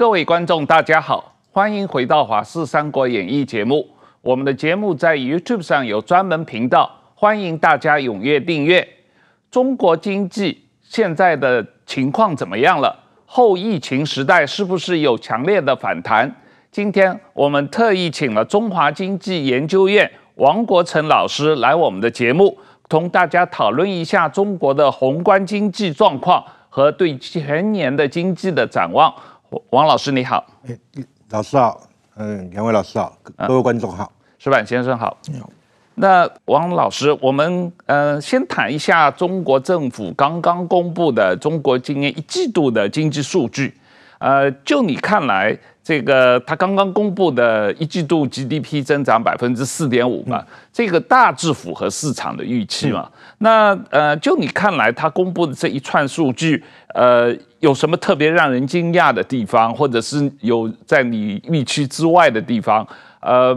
各位观众，大家好，欢迎回到《华视三国演义》节目。我们的节目在 YouTube 上有专门频道，欢迎大家踊跃订阅。中国经济现在的情况怎么样了？后疫情时代是不是有强烈的反弹？今天我们特意请了中华经济研究院王国成老师来我们的节目，同大家讨论一下中国的宏观经济状况和对全年的经济的展望。王老师你好，老师好，嗯，两位老师好，各位观众好，石板先生好。那王老师，我们呃先谈一下中国政府刚刚公布的中国今年一季度的经济数据。呃，就你看来，这个他刚刚公布的一季度 GDP 增长百分之四点五嘛，这个大致符合市场的预期嘛？那呃，就你看来，他公布的这一串数据，呃。有什么特别让人惊讶的地方，或者是有在你预期之外的地方？呃，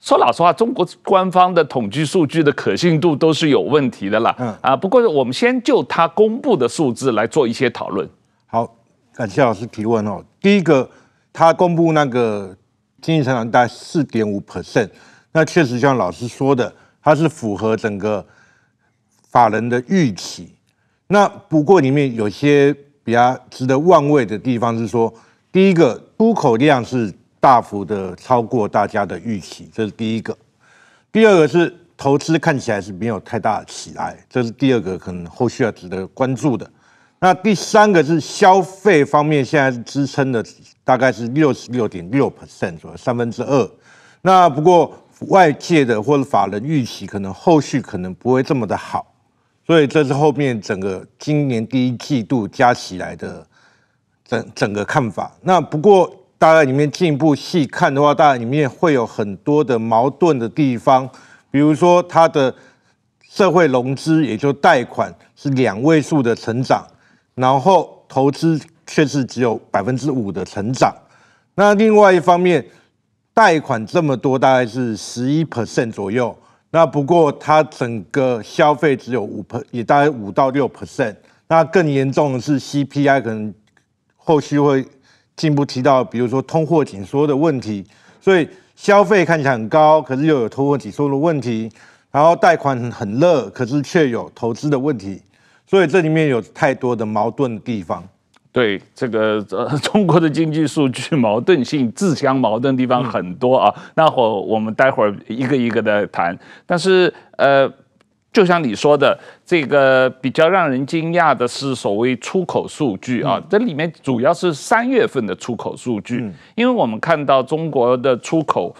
说老实话，中国官方的统计数据的可信度都是有问题的了。嗯啊，不过我们先就他公布的数字来做一些讨论。好，感谢老师提问哦。第一个，他公布那个经济增长大概四点五 percent，那确实像老师说的，它是符合整个法人的预期。那不过里面有些。比较值得望味的地方是说，第一个出口量是大幅的超过大家的预期，这是第一个；第二个是投资看起来是没有太大起来，这是第二个可能后续要值得关注的。那第三个是消费方面，现在支撑的大概是六十六点六 percent 左右，三分之二。那不过外界的或者法人预期，可能后续可能不会这么的好。所以这是后面整个今年第一季度加起来的整整个看法。那不过大概里面进一步细看的话，大概里面会有很多的矛盾的地方。比如说，它的社会融资，也就贷款是两位数的成长，然后投资却是只有百分之五的成长。那另外一方面，贷款这么多，大概是十一 percent 左右。那不过，它整个消费只有五 per，也大概五到六 percent。那更严重的是，CPI 可能后续会进一步提到，比如说通货紧缩的问题。所以消费看起来很高，可是又有通货紧缩的问题。然后贷款很热，可是却有投资的问题。所以这里面有太多的矛盾的地方。对这个，呃，中国的经济数据矛盾性、自相矛盾地方很多啊。那会我们待会儿一个一个的谈。但是，呃，就像你说的，这个比较让人惊讶的是所谓出口数据啊，这里面主要是三月份的出口数据，因为我们看到中国的出口。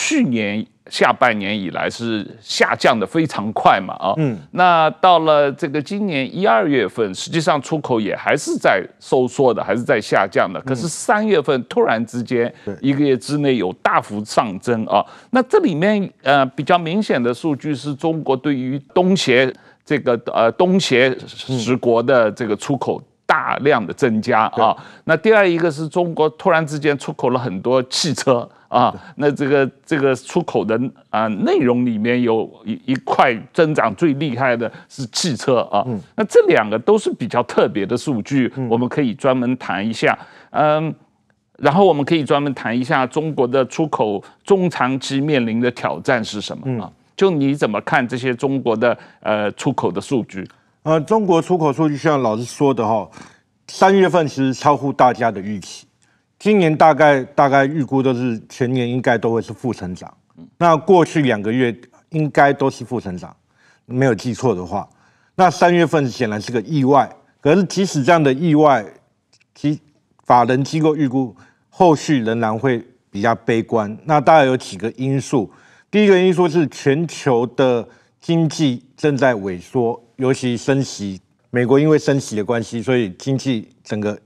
去年下半年以来是下降的非常快嘛啊，嗯，那到了这个今年一二月份，实际上出口也还是在收缩的，还是在下降的。可是三月份突然之间，一个月之内有大幅上增啊。那这里面呃比较明显的数据是中国对于东协这个呃东协十国的这个出口大量的增加啊。那第二一个是中国突然之间出口了很多汽车。啊，那这个这个出口的啊内容里面有一一块增长最厉害的是汽车啊，那这两个都是比较特别的数据，我们可以专门谈一下，嗯，然后我们可以专门谈一下中国的出口中长期面临的挑战是什么啊？就你怎么看这些中国的呃出口的数据？呃，中国出口数据像老师说的哈，三月份是超乎大家的预期。今年大概大概预估都是全年应该都会是负成长，那过去两个月应该都是负成长，没有记错的话，那三月份显然是个意外。可是即使这样的意外，其法人机构预估后续仍然会比较悲观。那大概有几个因素，第一个因素是全球的经济正在萎缩，尤其升息，美国因为升息的关系，所以经济整个。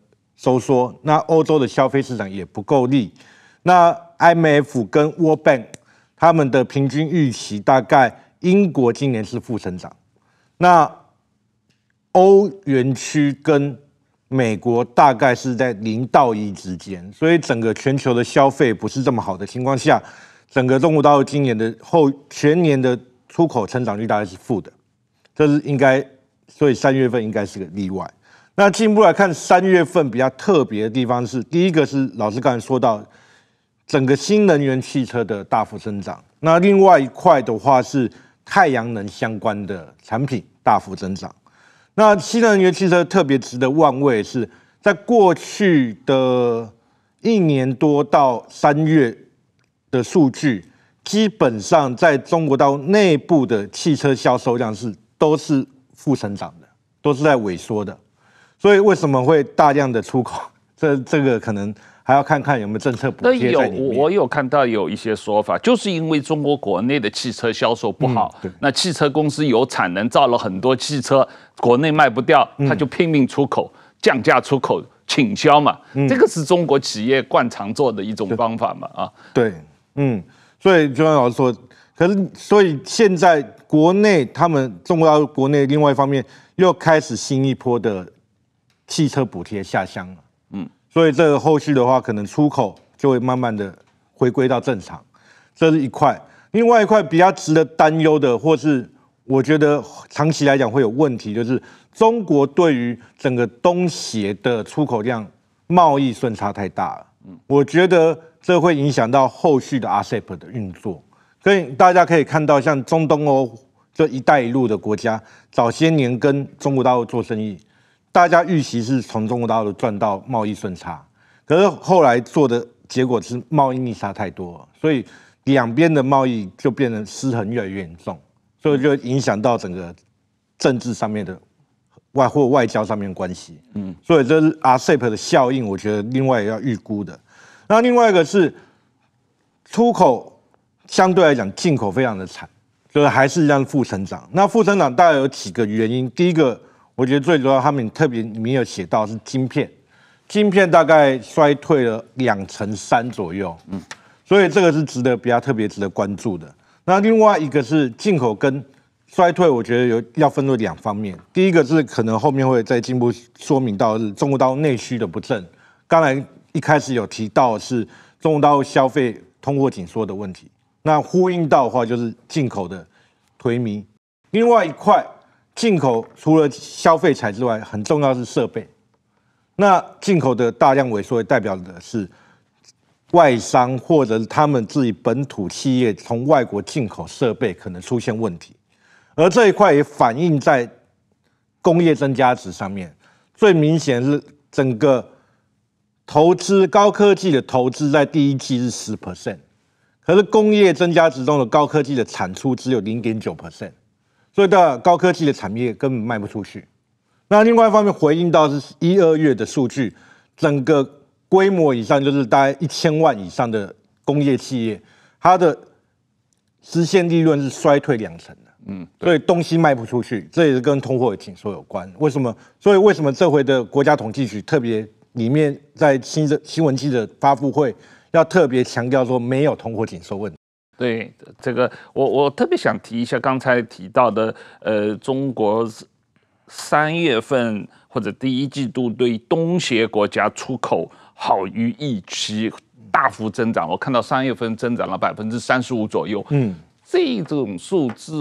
收缩，那欧洲的消费市场也不够力。那 IMF 跟 World Bank 他们的平均预期，大概英国今年是负增长，那欧元区跟美国大概是在零到一之间，所以整个全球的消费不是这么好的情况下，整个中国到今年的后全年的出口成长率大概是负的，这是应该，所以三月份应该是个例外。那进一步来看，三月份比较特别的地方是，第一个是老师刚才说到，整个新能源汽车的大幅增长。那另外一块的话是太阳能相关的产品大幅增长。那新能源汽车特别值得万位是在过去的一年多到三月的数据，基本上在中国大陆内部的汽车销售量是都是负增长的，都是在萎缩的。所以为什么会大量的出口？这这个可能还要看看有没有政策补贴有，我有看到有一些说法，就是因为中国国内的汽车销售不好，那汽车公司有产能造了很多汽车，国内卖不掉，他就拼命出口，降价出口倾销嘛。这个是中国企业惯常做的一种方法嘛？啊，对，嗯，所以就像老师说，可是所以现在国内他们中国国内另外一方面又开始新一波的。汽车补贴下乡了，嗯，所以这个后续的话，可能出口就会慢慢的回归到正常，这是一块。另外一块比较值得担忧的，或是我觉得长期来讲会有问题，就是中国对于整个东协的出口量贸易顺差太大了，嗯，我觉得这会影响到后续的 RCEP 的运作。所以大家可以看到，像中东欧这一带一路的国家，早些年跟中国大陆做生意。大家预期是从中国大陆赚到贸易顺差，可是后来做的结果是贸易逆差太多，所以两边的贸易就变成失衡越来越严重，所以就影响到整个政治上面的外或外交上面关系。嗯，所以这是 RCEP 的效应，我觉得另外要预估的。那另外一个是出口相对来讲进口非常的惨，就是还是一样负成长。那负成长大概有几个原因，第一个。我觉得最主要，他们特别里面有写到是晶片，晶片大概衰退了两成三左右，嗯，所以这个是值得比较特别值得关注的。那另外一个是进口跟衰退，我觉得有要分为两方面。第一个是可能后面会再进一步说明到是中国刀内需的不振，刚才一开始有提到是中国刀消费通货紧缩的问题，那呼应到的话就是进口的颓靡。另外一块。进口除了消费材之外，很重要是设备。那进口的大量萎缩，也代表的是外商或者他们自己本土企业从外国进口设备可能出现问题。而这一块也反映在工业增加值上面。最明显是整个投资高科技的投资在第一季是十 percent，可是工业增加值中的高科技的产出只有零点九 percent。所以，的高科技的产业根本卖不出去。那另外一方面，回应到是一二月的数据，整个规模以上就是大概一千万以上的工业企业，它的实现利润是衰退两成的。嗯，所以东西卖不出去，这也是跟通货紧缩有关。为什么？所以为什么这回的国家统计局特别里面在新的新闻记者发布会要特别强调说没有通货紧缩问题？对这个，我我特别想提一下刚才提到的，呃，中国三月份或者第一季度对东协国家出口好于预期，大幅增长。我看到三月份增长了百分之三十五左右。嗯，这种数字，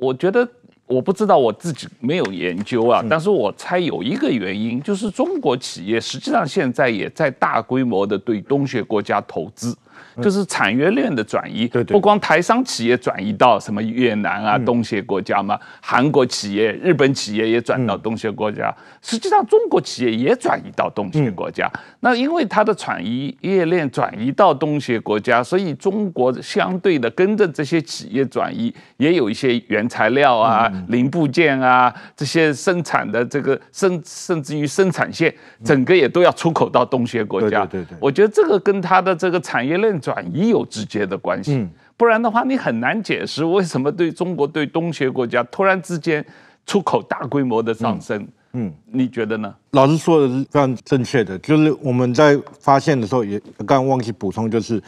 我觉得我不知道，我自己没有研究啊。但是我猜有一个原因，就是中国企业实际上现在也在大规模的对东协国家投资。就是产业链的转移，不光台商企业转移到什么越南啊、东协国家嘛，韩国企业、日本企业也转到东协国家。实际上，中国企业也转移到东协国家。那因为它的产业链转移到东协国家，所以中国相对的跟着这些企业转移，也有一些原材料啊、零部件啊这些生产的这个甚甚至于生产线，整个也都要出口到东协国家。对对对，我觉得这个跟它的这个产业。链。任转移有直接的关系，不然的话你很难解释为什么对中国、对东协国家突然之间出口大规模的上升。嗯，你觉得呢？老师说的是非常正确的，就是我们在发现的时候也刚忘记补充，就是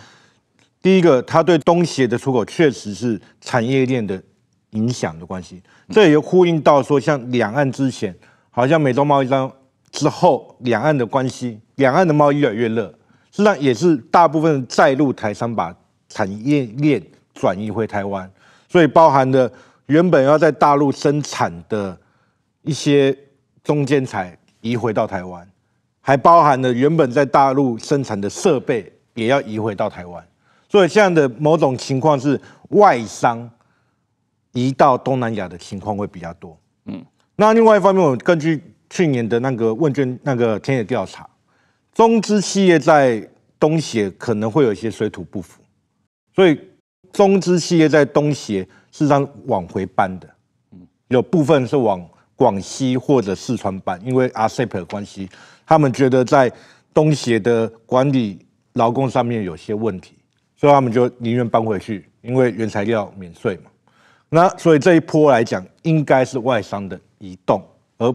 第一个，他对东协的出口确实是产业链的影响的关系，这也呼应到说，像两岸之前好像美洲贸易战之后，两岸的关系，两岸的贸易越来越热。实际上也是大部分再入台商把产业链转移回台湾，所以包含的原本要在大陆生产的，一些中间材移回到台湾，还包含了原本在大陆生产的设备也要移回到台湾，所以现在的某种情况是外商移到东南亚的情况会比较多。嗯，那另外一方面，我根据去年的那个问卷那个田野调查。中资企业在东协可能会有一些水土不服，所以中资企业在东协是让往回搬的，有部分是往广西或者四川搬，因为阿 s e p 关系，他们觉得在东协的管理、劳工上面有些问题，所以他们就宁愿搬回去，因为原材料免税嘛。那所以这一波来讲，应该是外商的移动，而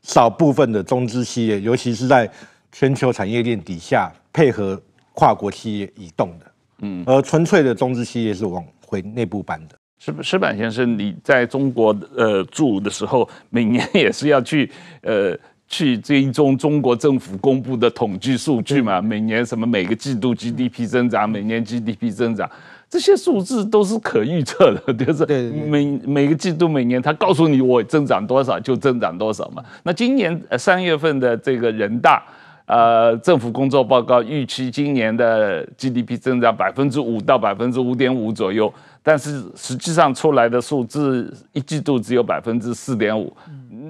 少部分的中资企业，尤其是在全球产业链底下配合跨国企业移动的，嗯，而纯粹的中资企业是往回内部搬的。石石板先生，你在中国呃住的时候，每年也是要去呃去追踪中国政府公布的统计数据嘛？每年什么每个季度 GDP 增长，每年 GDP 增长，这些数字都是可预测的，就是每每个季度每年他告诉你我增长多少就增长多少嘛。那今年三月份的这个人大。呃，政府工作报告预期今年的 GDP 增长百分之五到百分之五点五左右，但是实际上出来的数字一季度只有百分之四点五。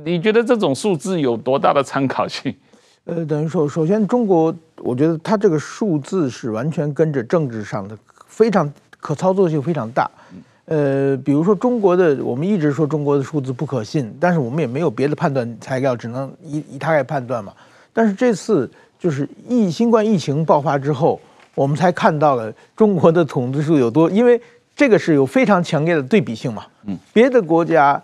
你觉得这种数字有多大的参考性？呃，等于说，首先中国，我觉得它这个数字是完全跟着政治上的，非常可操作性非常大。呃，比如说中国的，我们一直说中国的数字不可信，但是我们也没有别的判断材料，只能以以它来判断嘛。但是这次就是疫新冠疫情爆发之后，我们才看到了中国的统计数有多，因为这个是有非常强烈的对比性嘛。嗯，别的国家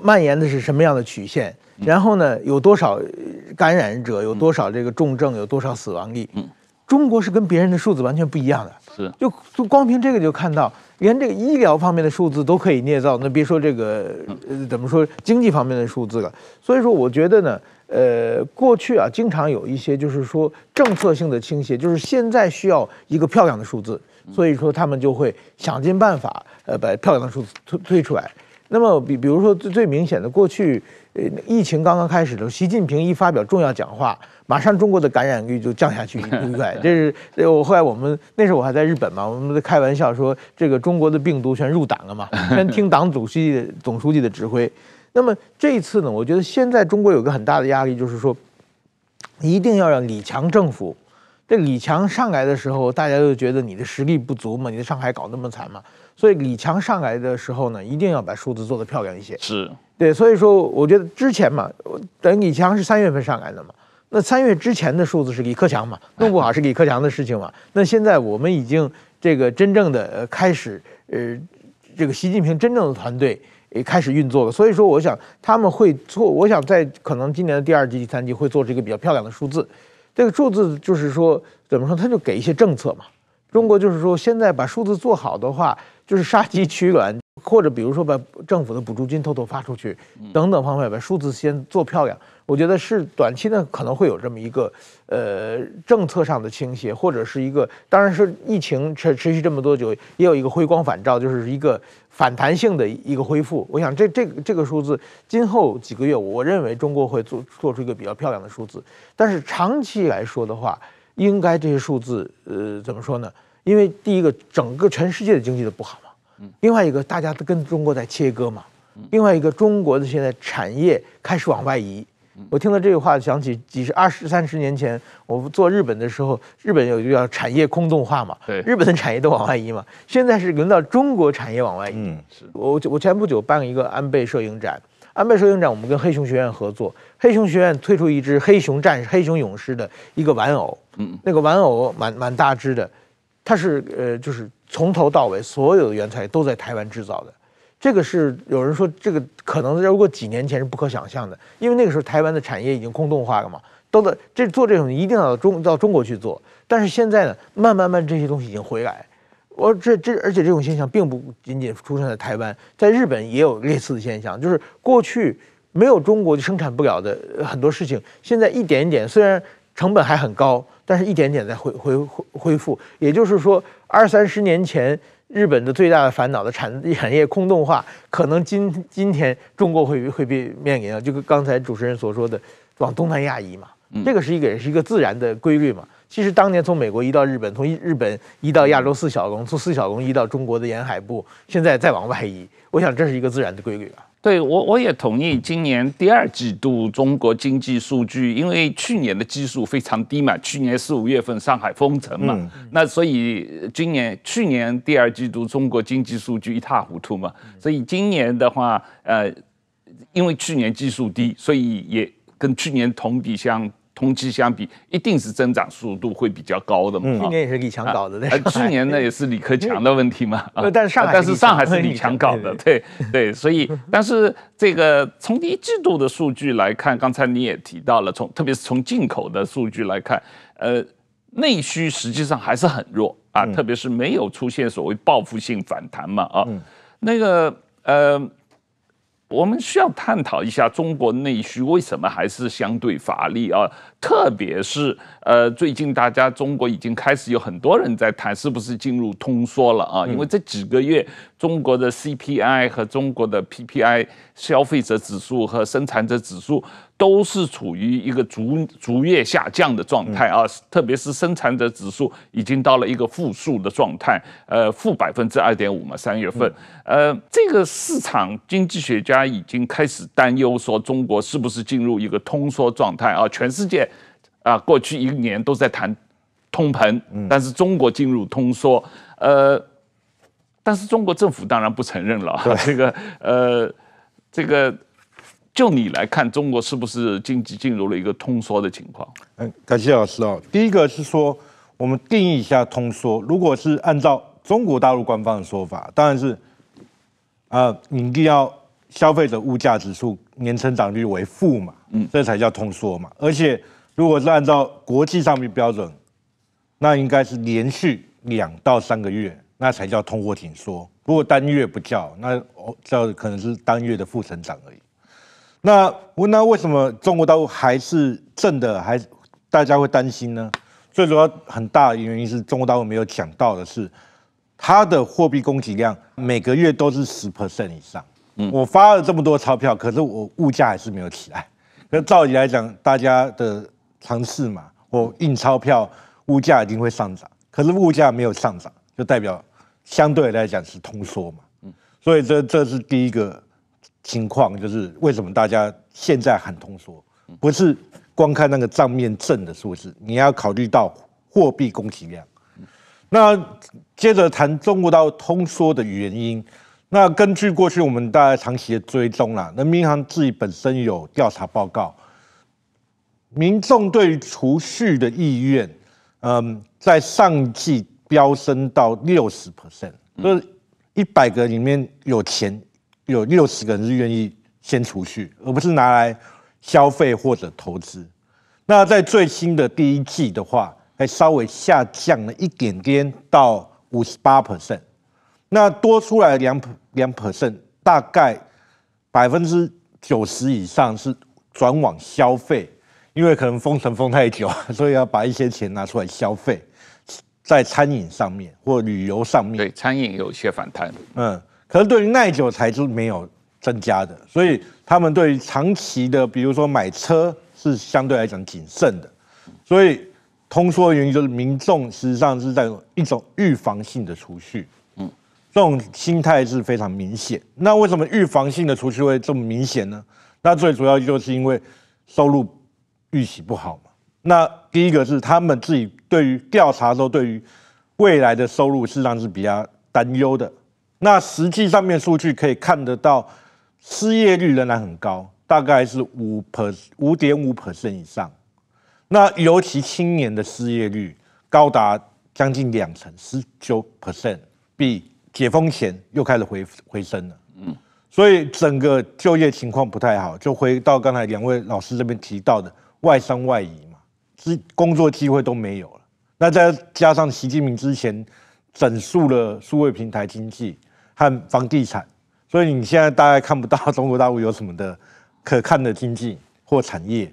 蔓延的是什么样的曲线，然后呢，有多少感染者，有多少这个重症，有多少死亡率？嗯，中国是跟别人的数字完全不一样的。是，就光凭这个就看到，连这个医疗方面的数字都可以捏造，那别说这个呃、怎么说经济方面的数字了。所以说，我觉得呢。呃，过去啊，经常有一些就是说政策性的倾斜，就是现在需要一个漂亮的数字，所以说他们就会想尽办法，呃，把漂亮的数字推推出来。那么，比比如说最最明显的，过去呃疫情刚刚开始的时候，习近平一发表重要讲话，马上中国的感染率就降下去，对不对？这是我后来我们那时候我还在日本嘛，我们在开玩笑说，这个中国的病毒全入党了嘛，全听党主席、总书记的指挥。那么这一次呢，我觉得现在中国有个很大的压力，就是说，一定要让李强政府，这李强上来的时候，大家都觉得你的实力不足嘛，你在上海搞那么惨嘛，所以李强上来的时候呢，一定要把数字做得漂亮一些。是，对，所以说，我觉得之前嘛，等李强是三月份上来的嘛，那三月之前的数字是李克强嘛，弄不好是李克强的事情嘛。那现在我们已经这个真正的开始，呃，这个习近平真正的团队。也开始运作了，所以说我想他们会做。我想在可能今年的第二季、第三季会做这个比较漂亮的数字。这个数字就是说，怎么说？他就给一些政策嘛。中国就是说，现在把数字做好的话，就是杀鸡取卵，或者比如说把政府的补助金偷偷发出去，等等方面，把数字先做漂亮。我觉得是短期呢可能会有这么一个，呃，政策上的倾斜，或者是一个，当然是疫情持持续这么多久，也有一个回光返照，就是一个反弹性的一个恢复。我想这这这个数字，今后几个月，我认为中国会做做出一个比较漂亮的数字。但是长期来说的话，应该这些数字，呃，怎么说呢？因为第一个，整个全世界的经济都不好嘛，嗯，另外一个，大家都跟中国在切割嘛，嗯，另外一个，中国的现在产业开始往外移。我听到这句话，想起几十二十三十年前，我做日本的时候，日本有叫产业空洞化嘛，对，日本的产业都往外移嘛。现在是轮到中国产业往外移。嗯，是我我前不久办了一个安倍摄影展，安倍摄影展我们跟黑熊学院合作，黑熊学院推出一只黑熊战士、黑熊勇士的一个玩偶。嗯，那个玩偶蛮蛮大只的，它是呃就是从头到尾所有的原材料都在台湾制造的。这个是有人说，这个可能如果几年前是不可想象的，因为那个时候台湾的产业已经空洞化了嘛，都在这做这种，一定要到中到中国去做。但是现在呢，慢慢慢这些东西已经回来。我这这，而且这种现象并不仅仅出现在台湾，在日本也有类似的现象，就是过去没有中国就生产不了的很多事情，现在一点一点，虽然成本还很高，但是一点点在恢恢恢恢复。也就是说，二三十年前。日本的最大的烦恼的产产业空洞化，可能今今天中国会会被面临啊，就跟刚才主持人所说的，往东南亚移嘛，这个是一个也是一个自然的规律嘛。其实当年从美国移到日本，从日本移到亚洲四小龙，从四小龙移到中国的沿海部，现在再往外移，我想这是一个自然的规律吧。对，我我也同意，今年第二季度中国经济数据，因为去年的基数非常低嘛，去年四五月份上海封城嘛，那所以今年去年第二季度中国经济数据一塌糊涂嘛，所以今年的话，呃，因为去年基数低，所以也跟去年同比相。同期相比，一定是增长速度会比较高的嘛。去年也是李强搞的，去年那也是李克强的问题嘛。但是上海，但是上海是李强搞的，对对，所以 但是这个从第一季度的数据来看，刚才你也提到了，从特别是从进口的数据来看，呃，内需实际上还是很弱啊，特别是没有出现所谓报复性反弹嘛啊，那个呃。我们需要探讨一下中国内需为什么还是相对乏力啊，特别是。呃，最近大家中国已经开始有很多人在谈，是不是进入通缩了啊？因为这几个月中国的 CPI 和中国的 PPI，消费者指数和生产者指数都是处于一个逐逐月下降的状态啊。特别是生产者指数已经到了一个负数的状态，呃，负百分之二点五嘛，三月份。呃，这个市场经济学家已经开始担忧说，中国是不是进入一个通缩状态啊？全世界。啊，过去一年都在谈通膨，但是中国进入通缩，呃，但是中国政府当然不承认了，这个呃，这个就你来看，中国是不是经济进入了一个通缩的情况？嗯，感谢老师哦。第一个是说，我们定义一下通缩，如果是按照中国大陆官方的说法，当然是啊，一定要消费者物价指数年成长率为负嘛，嗯，这才叫通缩嘛，而且。如果是按照国际上面标准，那应该是连续两到三个月，那才叫通货紧缩。如果单月不叫，那叫可能是单月的负成长而已。那问那为什么中国大陆还是正的，还大家会担心呢？最主要很大的原因是中国大陆没有讲到的是，它的货币供给量每个月都是十 percent 以上。嗯，我发了这么多钞票，可是我物价还是没有起来。那照理来讲，大家的尝试嘛，我印钞票，物价一定会上涨。可是物价没有上涨，就代表相对来讲是通缩嘛。嗯，所以这这是第一个情况，就是为什么大家现在喊通缩，不是光看那个账面正的数字，你要考虑到货币供给量。那接着谈中国到通缩的原因。那根据过去我们大家长期的追踪啦，人民银行自己本身有调查报告。民众对于储蓄的意愿，嗯，在上季飙升到六十 percent，就是一百个里面有钱，有六十个人是愿意先储蓄，而不是拿来消费或者投资。那在最新的第一季的话，还稍微下降了一点点到五十八 percent，那多出来两两 percent，大概百分之九十以上是转往消费。因为可能封城封太久，所以要把一些钱拿出来消费，在餐饮上面或旅游上面。对，餐饮有一些反弹。嗯，可是对于耐久财是没有增加的，所以他们对于长期的，比如说买车，是相对来讲谨慎的。所以，通缩原因就是民众实际上是在一种预防性的储蓄。嗯，这种心态是非常明显。那为什么预防性的储蓄会这么明显呢？那最主要就是因为收入。预期不好嘛？那第一个是他们自己对于调查时候，对于未来的收入，事实上是比较担忧的。那实际上面数据可以看得到，失业率仍然很高，大概是五 per 五点五 percent 以上。那尤其青年的失业率高达将近两成十九 percent，比解封前又开始回回升了。嗯，所以整个就业情况不太好。就回到刚才两位老师这边提到的。外商外移嘛，是工作机会都没有了。那再加上习近平之前整肃了数位平台经济和房地产，所以你现在大概看不到中国大陆有什么的可看的经济或产业。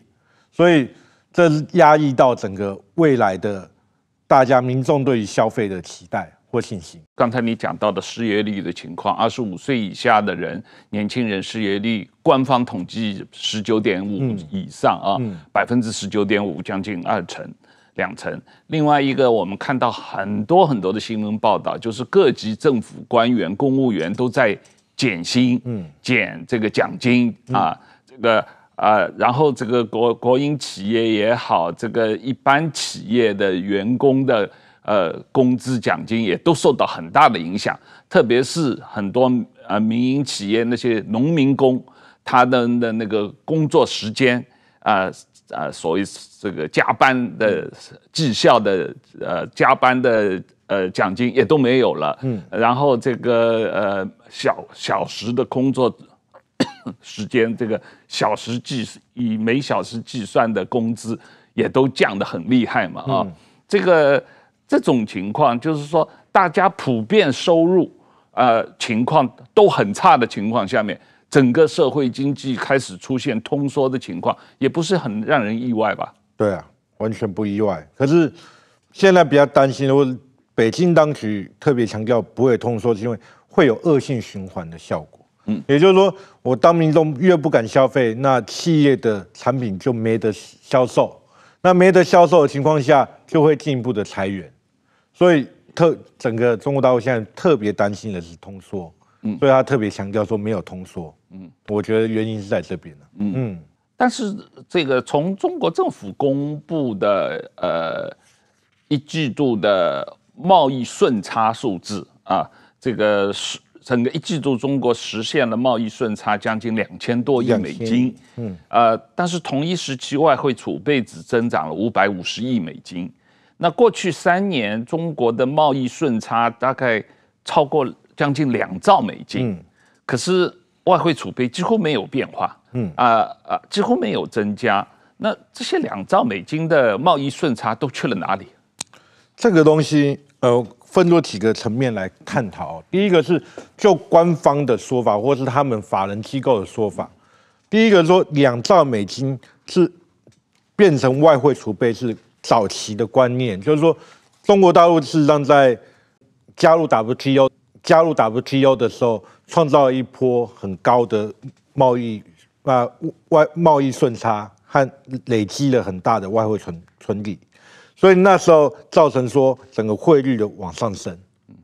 所以这压抑到整个未来的大家民众对于消费的期待。或信心。刚才你讲到的失业率的情况，二十五岁以下的人，年轻人失业率，官方统计十九点五以上啊，百分之十九点五，将近二成两成。另外一个，我们看到很多很多的新闻报道，就是各级政府官员、公务员都在减薪，嗯，减这个奖金啊，这个啊，然后这个国国营企业也好，这个一般企业的员工的。呃，工资奖金也都受到很大的影响，特别是很多呃民营企业那些农民工，他们的那个工作时间啊啊，所谓这个加班的绩效的呃加班的呃奖金也都没有了，嗯，然后这个呃小小时的工作时间，这个小时计以每小时计算的工资也都降得很厉害嘛啊，这个。这种情况就是说，大家普遍收入呃情况都很差的情况下面，整个社会经济开始出现通缩的情况，也不是很让人意外吧？对啊，完全不意外。可是现在比较担心的，我北京当局特别强调不会通缩，是因为会有恶性循环的效果。嗯，也就是说，我当民众越不敢消费，那企业的产品就没得销售，那没得销售的情况下，就会进一步的裁员。所以特整个中国大陆现在特别担心的是通缩，嗯，所以他特别强调说没有通缩，嗯，我觉得原因是在这边嗯嗯。但是这个从中国政府公布的呃一季度的贸易顺差数字啊，这个是整个一季度中国实现了贸易顺差将近两千多亿美金，嗯呃，但是同一时期外汇储备只增长了五百五十亿美金。那过去三年，中国的贸易顺差大概超过将近两兆美金，可是外汇储备几乎没有变化，嗯啊啊，几乎没有增加。那这些两兆美金的贸易顺差都去了哪里？这个东西，呃，分作几个层面来探讨。第一个是就官方的说法，或是他们法人机构的说法。第一个说两兆美金是变成外汇储备是。早期的观念就是说，中国大陆事实上在加入 WTO 加入 WTO 的时候，创造了一波很高的贸易啊外贸易顺差和累积了很大的外汇存存底，所以那时候造成说整个汇率的往上升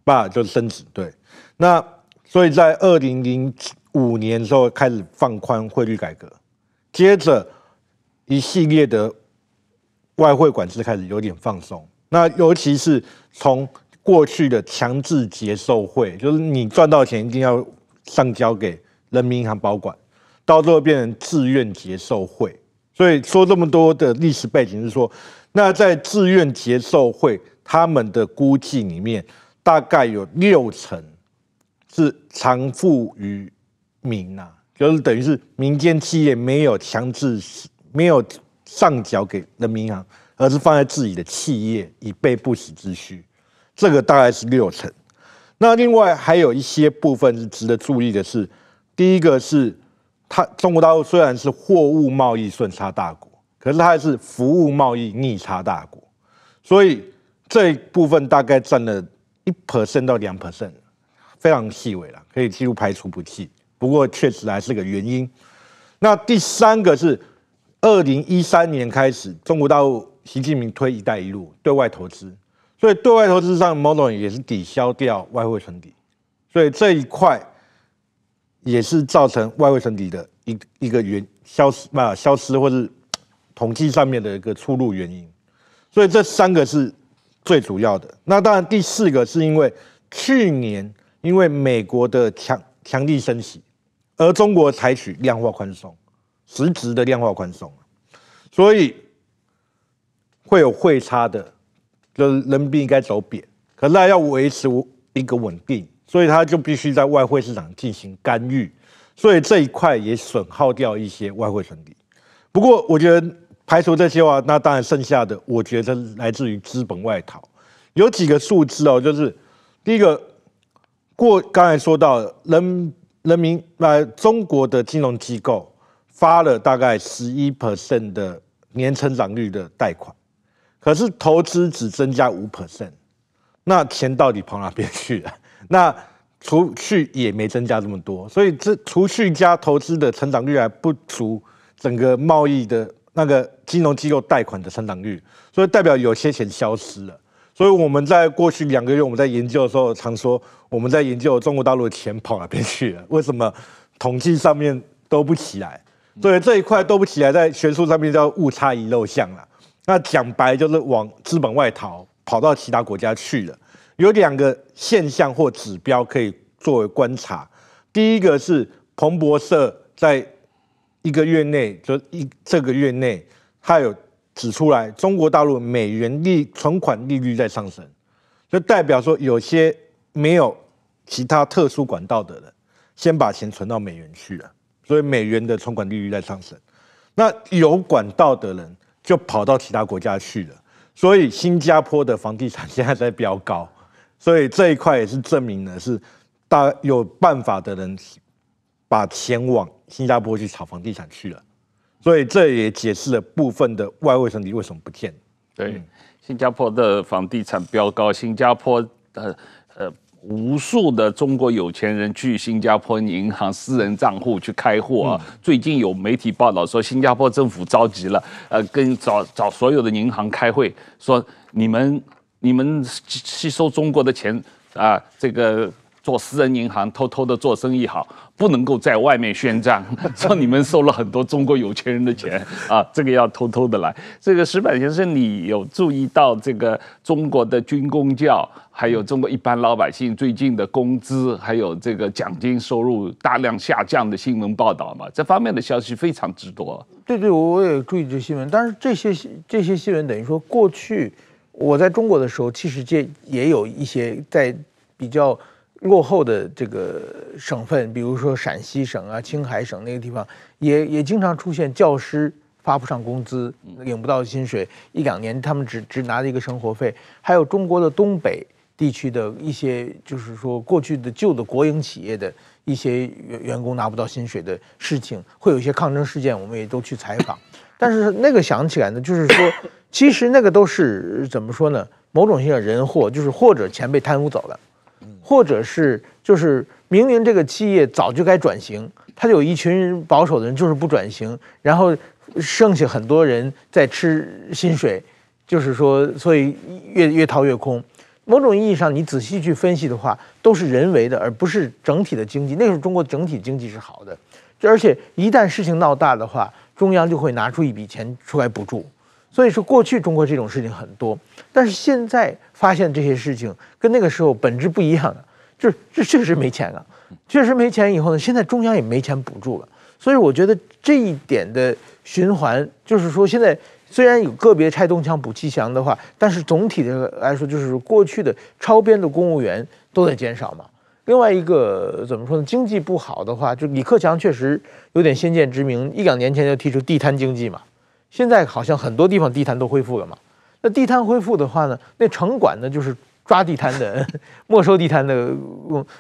把 a 就升值对。那所以在二零零五年的时候开始放宽汇率改革，接着一系列的。外汇管制开始有点放松，那尤其是从过去的强制结售汇，就是你赚到钱一定要上交给人民银行保管，到最后变成自愿结售汇。所以说这么多的历史背景是说，那在自愿结售汇他们的估计里面，大概有六成是偿付于民呐，就是等于是民间企业没有强制没有。上缴给人民银行，而是放在自己的企业以备不时之需，这个大概是六成。那另外还有一些部分是值得注意的，是第一个是它中国大陆虽然是货物贸易顺差大国，可是它还是服务贸易逆差大国，所以这一部分大概占了一 percent 到两 percent，非常细微了，可以几乎排除不弃。不过确实还是个原因。那第三个是。二零一三年开始，中国大陆习近平推“一带一路”对外投资，所以对外投资上 model 也是抵消掉外汇存底，所以这一块也是造成外汇存底的一一个原消失啊消失或是统计上面的一个出入原因，所以这三个是最主要的。那当然，第四个是因为去年因为美国的强强力升息，而中国采取量化宽松。实质的量化宽松所以会有汇差的，就人民币应该走贬，可是它要维持一个稳定，所以它就必须在外汇市场进行干预，所以这一块也损耗掉一些外汇存底。不过我觉得排除这些话，那当然剩下的，我觉得来自于资本外逃，有几个数字哦，就是第一个过刚才说到人人民那中国的金融机构。发了大概十一 percent 的年增长率的贷款，可是投资只增加五 percent，那钱到底跑哪边去了？那储蓄也没增加这么多，所以这储蓄加投资的成长率还不足整个贸易的那个金融机构贷款的成长率，所以代表有些钱消失了。所以我们在过去两个月我们在研究的时候常说，我们在研究中国大陆的钱跑哪边去了？为什么统计上面都不起来？所以这一块斗不起来，在学术上面叫误差遗漏项了。那讲白就是往资本外逃，跑到其他国家去了。有两个现象或指标可以作为观察。第一个是彭博社在一个月内，就一这个月内，它有指出来，中国大陆美元利存款利率在上升，就代表说有些没有其他特殊管道的人，先把钱存到美元去了。所以美元的存款利率在上升，那有管道的人就跑到其他国家去了。所以新加坡的房地产现在在飙高，所以这一块也是证明了是大有办法的人把钱往新加坡去炒房地产去了。所以这也解释了部分的外汇存底为什么不见。对，新加坡的房地产飙高，新加坡呃。无数的中国有钱人去新加坡银行私人账户去开户啊！最近有媒体报道说，新加坡政府着急了，呃，跟找找所有的银行开会，说你们你们吸吸收中国的钱啊，这个。做私人银行偷偷的做生意好，不能够在外面宣战，说你们收了很多中国有钱人的钱啊，这个要偷偷的来。这个石板先生，你有注意到这个中国的军工教，还有中国一般老百姓最近的工资，还有这个奖金收入大量下降的新闻报道吗？这方面的消息非常之多。对对，我也注意这新闻，但是这些这些新闻等于说过去我在中国的时候，其实这也有一些在比较。落后的这个省份，比如说陕西省啊、青海省那个地方，也也经常出现教师发不上工资、领不到薪水，一两年他们只只拿着一个生活费。还有中国的东北地区的一些，就是说过去的旧的国营企业的一些员员工拿不到薪水的事情，会有一些抗争事件，我们也都去采访。但是那个想起来呢，就是说，其实那个都是怎么说呢？某种意义上人祸，就是或者钱被贪污走了。或者是就是明明这个企业早就该转型，它就有一群人保守的人就是不转型，然后剩下很多人在吃薪水，就是说，所以越越掏越空。某种意义上，你仔细去分析的话，都是人为的，而不是整体的经济。那时候中国整体经济是好的，而且一旦事情闹大的话，中央就会拿出一笔钱出来补助。所以说，过去中国这种事情很多，但是现在发现这些事情跟那个时候本质不一样就是这确实没钱了，确实没钱。以后呢，现在中央也没钱补助了。所以我觉得这一点的循环，就是说现在虽然有个别拆东墙补西墙的话，但是总体的来说，就是过去的超编的公务员都在减少嘛。另外一个怎么说呢？经济不好的话，就李克强确实有点先见之明，一两年前就提出地摊经济嘛。现在好像很多地方地摊都恢复了嘛，那地摊恢复的话呢，那城管呢就是抓地摊的，没收地摊的，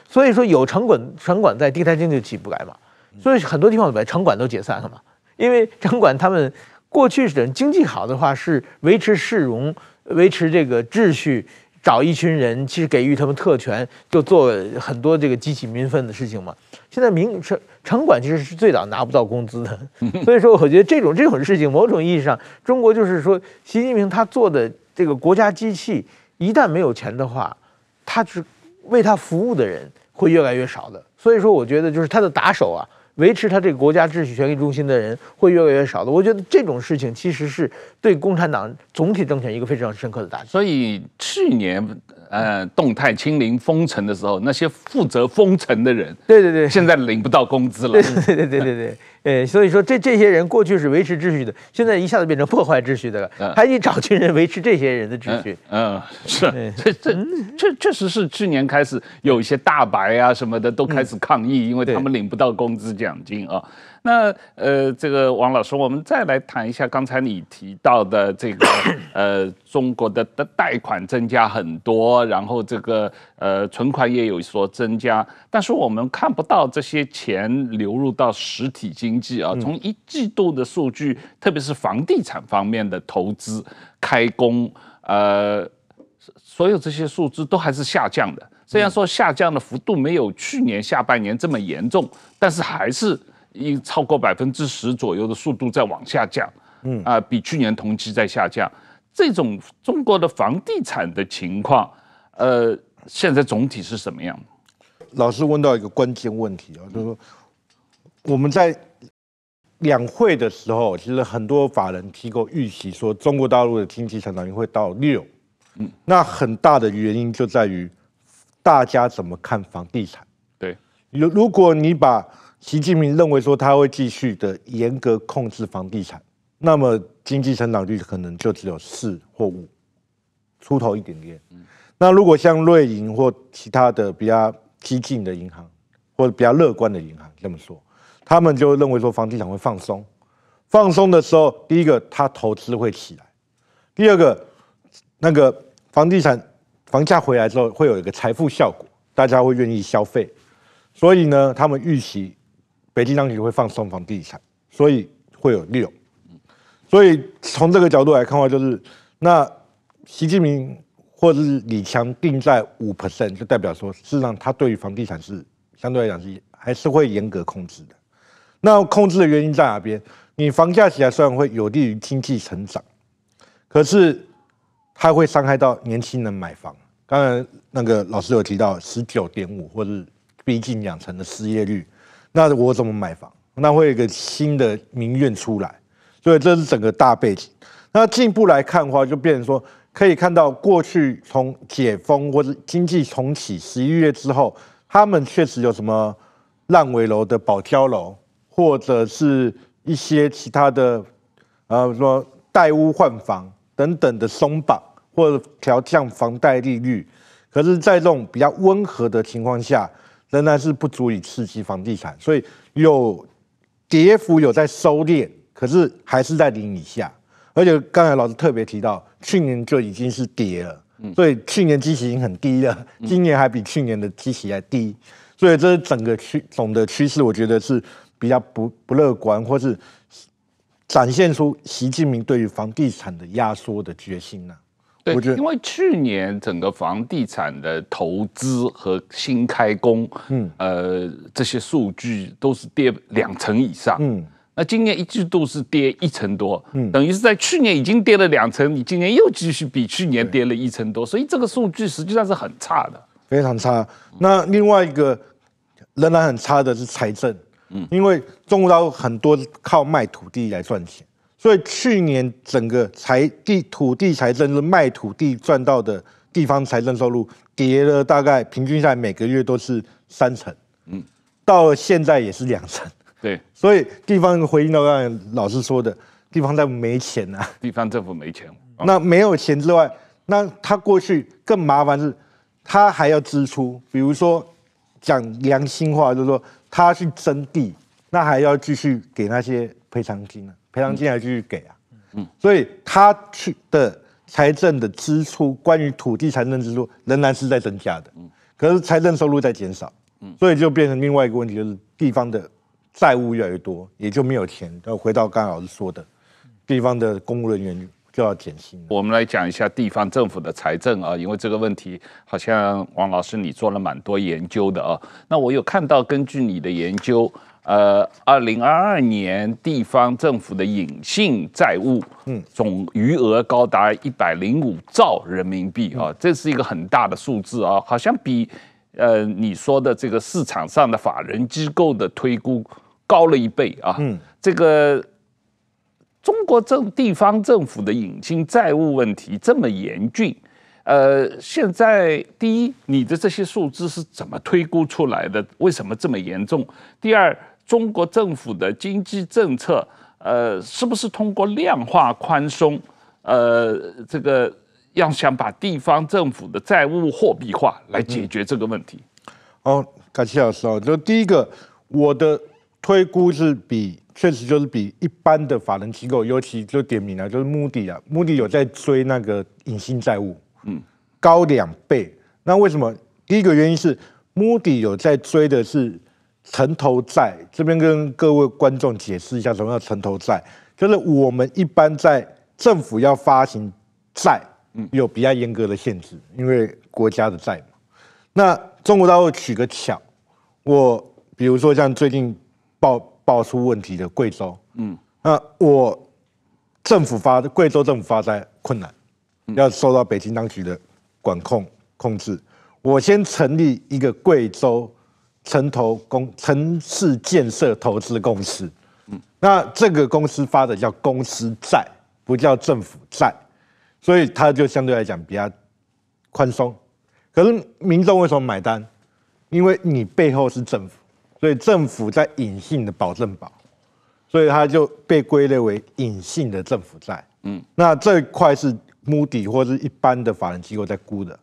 所以说有城管，城管在地摊经济起不来嘛，所以很多地方把城管都解散了嘛，因为城管他们过去是经济好的话是维持市容，维持这个秩序，找一群人其实给予他们特权，就做很多这个激起民愤的事情嘛，现在民是。城管其实是最早拿不到工资的，所以说我觉得这种这种事情，某种意义上，中国就是说，习近平他做的这个国家机器，一旦没有钱的话，他是为他服务的人会越来越少的。所以说，我觉得就是他的打手啊。维持他这个国家秩序权力中心的人会越来越少的。我觉得这种事情其实是对共产党总体政权一个非常深刻的打击。所以去年，呃，动态清零封城的时候，那些负责封城的人，对对对，现在领不到工资了。对对对对对对。哎，所以说这这些人过去是维持秩序的，现在一下子变成破坏秩序的了，还得找群人维持这些人的秩序。嗯，是，这这确确实是去年开始有一些大白啊什么的都开始抗议，因为他们领不到工资奖金啊。那呃，这个王老师，我们再来谈一下刚才你提到的这个呃，中国的的贷款增加很多，然后这个呃存款也有所增加，但是我们看不到这些钱流入到实体经济啊。从一季度的数据，特别是房地产方面的投资、开工，呃，所有这些数字都还是下降的。虽然说下降的幅度没有去年下半年这么严重，但是还是。以超过百分之十左右的速度在往下降，嗯啊，比去年同期在下降。这种中国的房地产的情况，呃，现在总体是什么样？老师问到一个关键问题啊，就是我们在两会的时候，其实很多法人机构预期说中国大陆的经济增长率会到六，嗯，那很大的原因就在于大家怎么看房地产？对，如如果你把习近平认为说他会继续的严格控制房地产，那么经济成长率可能就只有四或五出头一点点。嗯，那如果像瑞银或其他的比较激进的银行，或者比较乐观的银行这么说，他们就认为说房地产会放松，放松的时候，第一个，他投资会起来；，第二个，那个房地产房价回来之后会有一个财富效果，大家会愿意消费，所以呢，他们预期。北京当局会放松房地产，所以会有六。所以从这个角度来看的话，就是那习近平或者是李强定在五 percent，就代表说，事实上他对于房地产是相对来讲是还是会严格控制的。那控制的原因在哪边？你房价起来，虽然会有利于经济成长，可是它会伤害到年轻人买房。刚才那个老师有提到十九点五，或是逼近两成的失业率。那我怎么买房？那会有一个新的民怨出来，所以这是整个大背景。那进一步来看的话，就变成说，可以看到过去从解封或者经济重启十一月之后，他们确实有什么烂尾楼的保交楼，或者是一些其他的，呃，什么带屋换房等等的松绑，或者调降房贷利率。可是，在这种比较温和的情况下。仍然是不足以刺激房地产，所以有跌幅，有在收敛，可是还是在零以下。而且刚才老师特别提到，去年就已经是跌了，所以去年基情很低了，今年还比去年的基情还低，所以这是整个趋总的趋势，我觉得是比较不不乐观，或是展现出习近平对于房地产的压缩的决心呢？因为去年整个房地产的投资和新开工，嗯，呃，这些数据都是跌两成以上，嗯，那今年一季度是跌一成多，嗯，等于是在去年已经跌了两成，你今年又继续比去年跌了一成多，所以这个数据实际上是很差的，非常差。那另外一个仍然很差的是财政，嗯，因为中国大陆很多靠卖土地来赚钱。所以去年整个财地土地财政是卖土地赚到的地方财政收入，跌了大概平均下来每个月都是三成，嗯，到了现在也是两成，对。所以地方回应到刚才老师说的，地方在没钱啊，地方政府没钱。那没有钱之外，那他过去更麻烦是，他还要支出，比如说讲良心话，就是说他去征地，那还要继续给那些赔偿金啊。赔偿金还继续给啊，嗯，所以他去的财政的支出，关于土地财政支出仍然是在增加的，嗯，可是财政收入在减少，嗯，所以就变成另外一个问题，就是地方的债务越来越多，也就没有钱。要回到刚老师说的，地方的公务人员就要减薪。我们来讲一下地方政府的财政啊，因为这个问题好像王老师你做了蛮多研究的啊，那我有看到根据你的研究。呃，二零二二年地方政府的隐性债务，嗯，总余额高达一百零五兆人民币啊，这是一个很大的数字啊，好像比，呃，你说的这个市场上的法人机构的推估高了一倍啊。嗯，这个中国政地方政府的隐性债务问题这么严峻，呃，现在第一，你的这些数字是怎么推估出来的？为什么这么严重？第二。中国政府的经济政策，呃，是不是通过量化宽松，呃，这个要想把地方政府的债务货币化来解决这个问题？好，感谢老师。就第一个，我的推估是比确实就是比一般的法人机构，尤其就点名了，就是穆迪啊，穆迪有在追那个隐性债务，嗯，高两倍。那为什么？第一个原因是穆迪有在追的是。城投债这边跟各位观众解释一下，什么叫城投债？就是我们一般在政府要发行债，嗯，有比较严格的限制，因为国家的债嘛。那中国大陆取个巧，我比如说像最近爆爆出问题的贵州，嗯，那我政府发贵州政府发债困难，要受到北京当局的管控控制，我先成立一个贵州。城投公城市建设投资公司，嗯，那这个公司发的叫公司债，不叫政府债，所以它就相对来讲比较宽松。可是民众为什么买单？因为你背后是政府，所以政府在隐性的保证保，所以它就被归类为隐性的政府债。嗯，那这块是目的或是一般的法人机构在估的。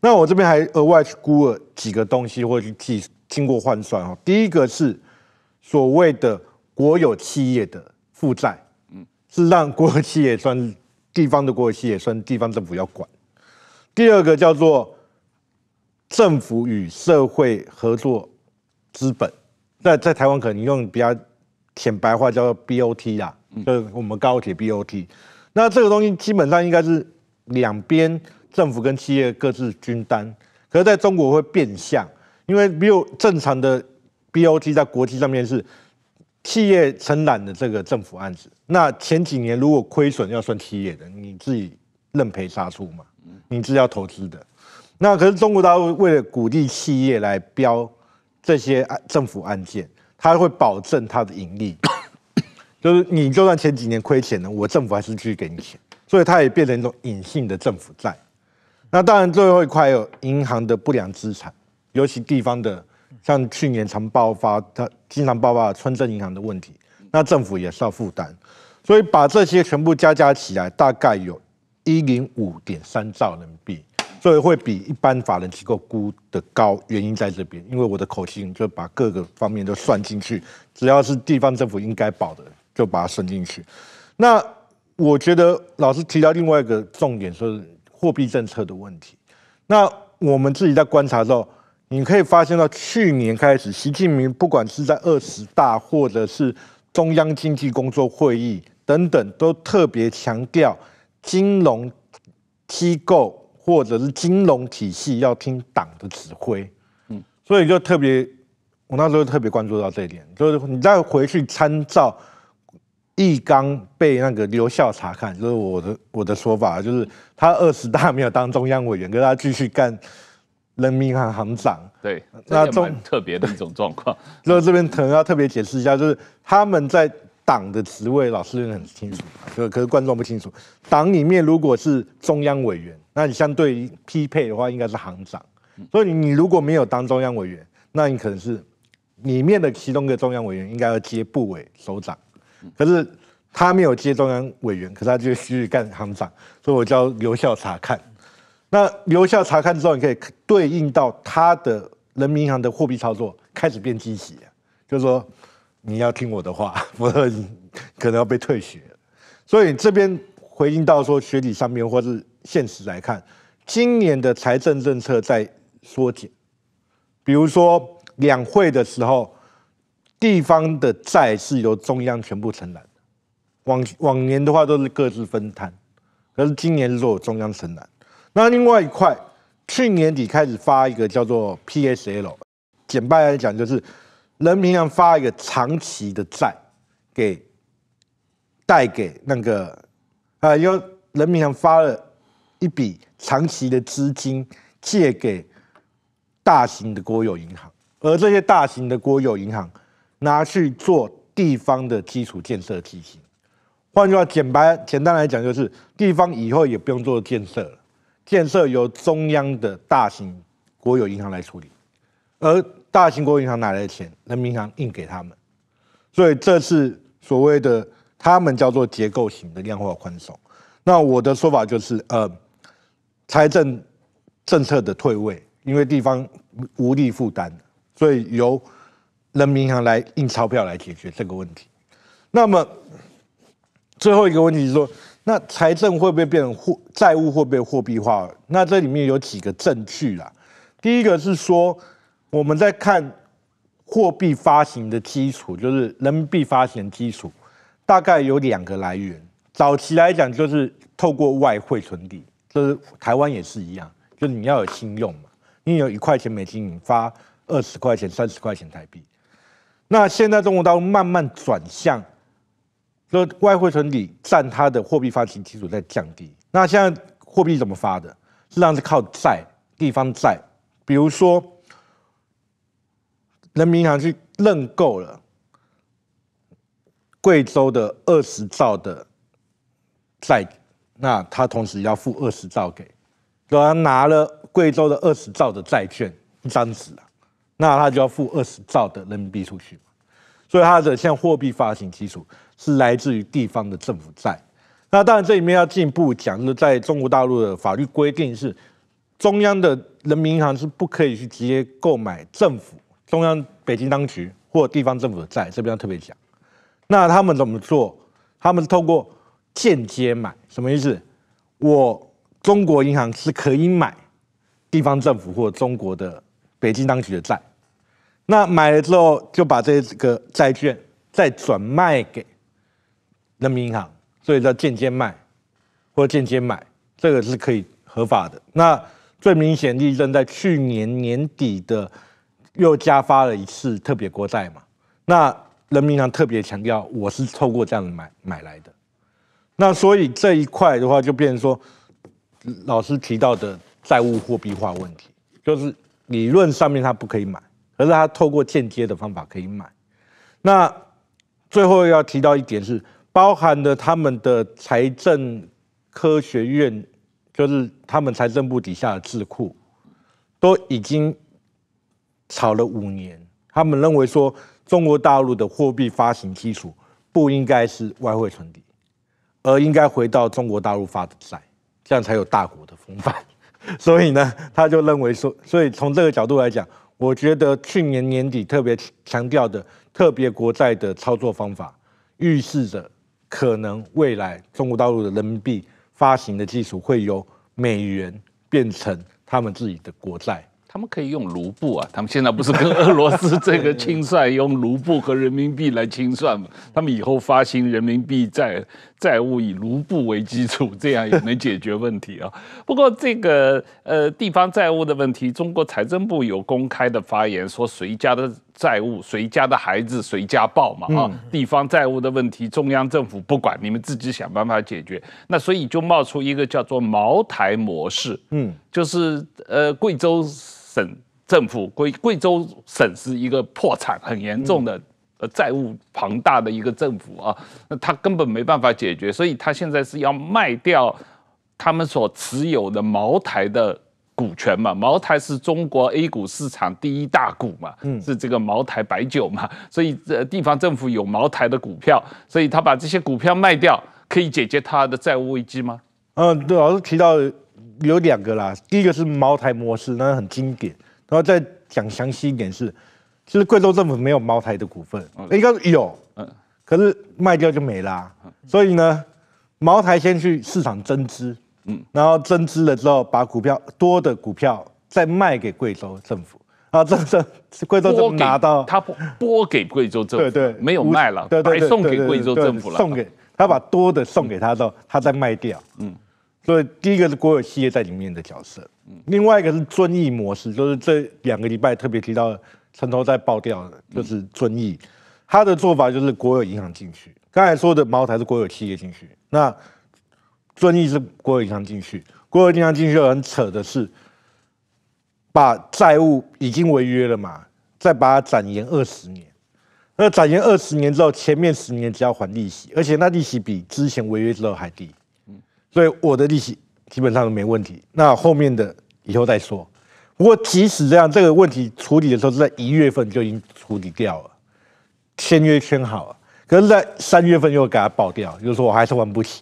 那我这边还额外去估了几个东西，或去计。经过换算哦，第一个是所谓的国有企业的负债，嗯，是让国有企业算地方的国有企业算地方政府要管。第二个叫做政府与社会合作资本，在在台湾可能用比较浅白话叫做 BOT 啦，就是我们高铁 BOT。那这个东西基本上应该是两边政府跟企业各自均担，可是在中国会变相。因为没有正常的 BOT 在国际上面是企业承揽的这个政府案子，那前几年如果亏损要算企业的，你自己认赔杀出嘛，你是要投资的。那可是中国大陆为了鼓励企业来标这些政府案件，他会保证他的盈利，就是你就算前几年亏钱了，我政府还是继续给你钱，所以它也变成一种隐性的政府债。那当然最后一块有银行的不良资产。尤其地方的，像去年常爆发，它经常爆发村镇银行的问题，那政府也是要负担，所以把这些全部加加起来，大概有一零五点三兆人民币，所以会比一般法人机构估的高。原因在这边，因为我的口径就把各个方面都算进去，只要是地方政府应该保的，就把它算进去。那我觉得老师提到另外一个重点，说货币政策的问题，那我们自己在观察的时候。你可以发现到去年开始，习近平不管是在二十大或者是中央经济工作会议等等，都特别强调金融机构或者是金融体系要听党的指挥。嗯，所以就特别，我那时候特别关注到这一点。就是你再回去参照易纲被那个留校察看，就是我的我的说法，就是他二十大没有当中央委员，跟他继续干。人民银行行长，对，那种特别的 一种状况。就 是这边可能要特别解释一下，就是他们在党的职位，老师很清楚，可可是观众不清楚。党里面如果是中央委员，那你相对于匹配的话，应该是行长。所以你如果没有当中央委员，那你可能是里面的其中一个中央委员，应该要接部委首长。可是他没有接中央委员，可他就去干行长，所以我叫留校查看。那留下查看之后，你可以对应到它的人民银行的货币操作开始变积极，就是说你要听我的话，否则可能要被退学。所以这边回应到说，学理上面或是现实来看，今年的财政政策在缩减。比如说两会的时候，地方的债是由中央全部承揽，往往年的话都是各自分摊，可是今年是中央承揽。那另外一块，去年底开始发一个叫做 PSL，简单来讲就是人民银行发一个长期的债给，贷给那个啊，由人民银行发了一笔长期的资金借给大型的国有银行，而这些大型的国有银行拿去做地方的基础建设基金。换句话，简白简单来讲就是地方以后也不用做建设了。建设由中央的大型国有银行来处理，而大型国有银行拿来的钱，人民银行印给他们，所以这是所谓的他们叫做结构型的量化宽松。那我的说法就是，呃，财政政策的退位，因为地方无力负担，所以由人民银行来印钞票来解决这个问题。那么最后一个问题是说。那财政会不会变成货债务会会货币化？那这里面有几个证据啦。第一个是说，我们在看货币发行的基础，就是人民币发行基础，大概有两个来源。早期来讲，就是透过外汇存底，就是台湾也是一样，就是你要有信用嘛，你有一块钱美金，你发二十块钱、三十块钱台币。那现在中国大陆慢慢转向。外汇存底占它的货币发行基础在降低。那现在货币怎么发的？实际上是靠债，地方债。比如说，人民银行去认购了贵州的二十兆的债，那它同时要付二十兆给。如果拿了贵州的二十兆的债券一张纸啊，那它就要付二十兆的人民币出去所以它的现货币发行基础。是来自于地方的政府债，那当然这里面要进一步讲，就是在中国大陆的法律规定是，中央的人民银行是不可以去直接购买政府、中央北京当局或地方政府的债，这边要特别讲。那他们怎么做？他们是透过间接买，什么意思？我中国银行是可以买地方政府或中国的北京当局的债，那买了之后就把这个债券再转卖给。人民银行，所以叫间接卖或间接买，这个是可以合法的。那最明显例证在去年年底的，又加发了一次特别国债嘛？那人民银行特别强调，我是透过这样买买来的。那所以这一块的话，就变成说，老师提到的债务货币化问题，就是理论上面他不可以买，可是他透过间接的方法可以买。那最后要提到一点是。包含了他们的财政科学院，就是他们财政部底下的智库，都已经炒了五年。他们认为说，中国大陆的货币发行基础不应该是外汇存底，而应该回到中国大陆发的债，这样才有大国的风范。所以呢，他就认为说，所以从这个角度来讲，我觉得去年年底特别强调的特别国债的操作方法，预示着。可能未来中国大陆的人民币发行的基术会由美元变成他们自己的国债，他们可以用卢布啊，他们现在不是跟俄罗斯这个清算用卢布和人民币来清算吗？他们以后发行人民币债债务以卢布为基础，这样也能解决问题啊。不过这个呃地方债务的问题，中国财政部有公开的发言说谁家的。债务谁家的孩子谁家抱嘛啊，地方债务的问题，中央政府不管，你们自己想办法解决。那所以就冒出一个叫做茅台模式，嗯，就是呃贵州省政府，贵贵州省是一个破产很严重的债务庞大的一个政府啊，那他根本没办法解决，所以他现在是要卖掉他们所持有的茅台的。股权嘛，茅台是中国 A 股市场第一大股嘛，是这个茅台白酒嘛，所以这地方政府有茅台的股票，所以他把这些股票卖掉，可以解决他的债务危机吗？嗯，对，老师提到有两个啦，第一个是茅台模式，那很经典，然后再讲详细一点是，其实贵州政府没有茅台的股份，应该有，嗯，可是卖掉就没啦，所以呢，茅台先去市场增资。嗯，然后增资了之后，把股票多的股票再卖给贵州政府，啊，这这贵州政府拿到，他拨给贵州政府，对对，没有卖了，对对，送给贵州政府了，送给，他把多的送给他之的，他再卖掉，嗯，所以第一个是国有企业在里面的角色，嗯，另外一个是遵义模式，就是这两个礼拜特别提到，城头在爆掉的，就是遵义，他的做法就是国有银行进去，刚才说的茅台是国有企业进去，那。遵义是郭伟强进去，郭伟强进去很扯的是，把债务已经违约了嘛，再把它展延二十年，那展延二十年之后，前面十年只要还利息，而且那利息比之前违约之后还低，所以我的利息基本上都没问题。那后面的以后再说。不过即使这样，这个问题处理的时候是在一月份就已经处理掉了，签约签好了。可是，在三月份又给他爆掉，就是说我还是还不起，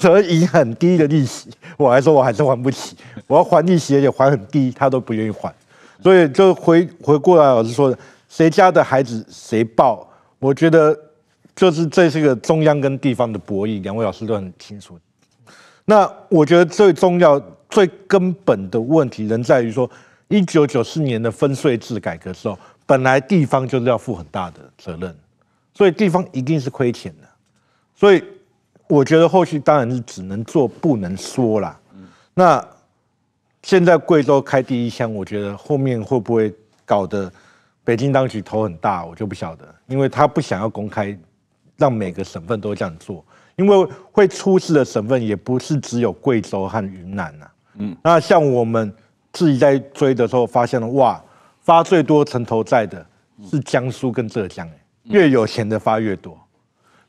所 以以很低的利息，我还说我还是还不起，我要还利息，而且还很低，他都不愿意还，所以就回回过来，老师说的，谁家的孩子谁抱，我觉得就是这是一个中央跟地方的博弈，两位老师都很清楚。那我觉得最重要、最根本的问题，仍在于说，一九九四年的分税制改革之后，本来地方就是要负很大的责任。所以地方一定是亏钱的，所以我觉得后续当然是只能做不能说了。嗯，那现在贵州开第一枪，我觉得后面会不会搞得北京当局头很大，我就不晓得，因为他不想要公开，让每个省份都这样做，因为会出事的省份也不是只有贵州和云南呐。嗯，那像我们自己在追的时候发现了，哇，发最多城投债的是江苏跟浙江。越有钱的发越多，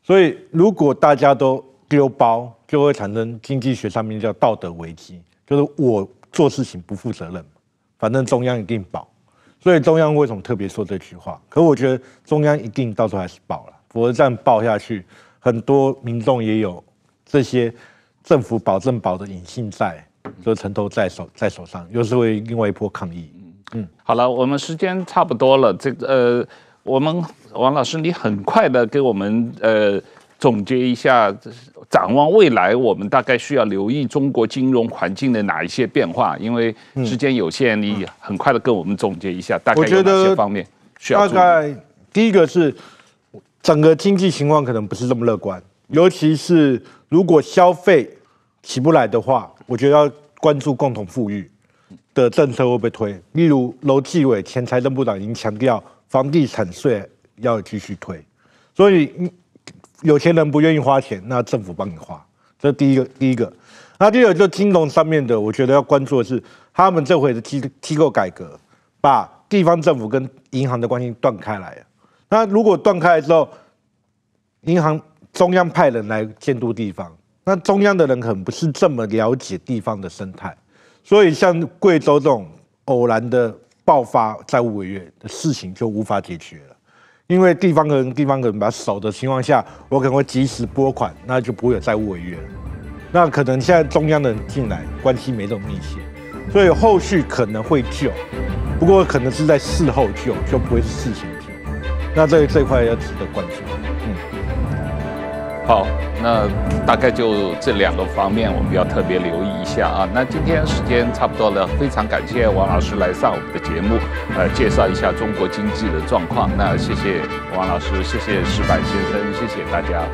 所以如果大家都丢包，就会产生经济学上面叫道德危机，就是我做事情不负责任，反正中央一定保，所以中央为什么特别说这句话？可我觉得中央一定到时候还是保了，佛果这样下去，很多民众也有这些政府保证保的隐性债，就成都在手在手上，又是为另外一波抗议。嗯，好了，我们时间差不多了，这呃。我们王老师，你很快的给我们呃总结一下，展望未来，我们大概需要留意中国金融环境的哪一些变化？因为时间有限，你很快的跟我们总结一下，大概有哪些方面需要？大概第一个是整个经济情况可能不是这么乐观，尤其是如果消费起不来的话，我觉得要关注共同富裕的政策会被推，例如楼继伟前财政部长已经强调。房地产税要继续推，所以有钱人不愿意花钱，那政府帮你花，这是第一个。第一个，那第二个就金融上面的，我觉得要关注的是，他们这回的机机构改革，把地方政府跟银行的关系断开来。那如果断开之后，银行中央派人来监督地方，那中央的人可能不是这么了解地方的生态，所以像贵州这种偶然的。爆发债务违约的事情就无法解决了，因为地方跟地方可能把守的情况下，我可能会及时拨款，那就不会有债务违约了。那可能现在中央的人进来，关系没这么密切，所以后续可能会救，不过可能是在事后救，就不会是事前救。那这这块要值得关注。好，那大概就这两个方面，我们要特别留意一下啊。那今天时间差不多了，非常感谢王老师来上我们的节目，呃，介绍一下中国经济的状况。那谢谢王老师，谢谢石板先生，谢谢大家。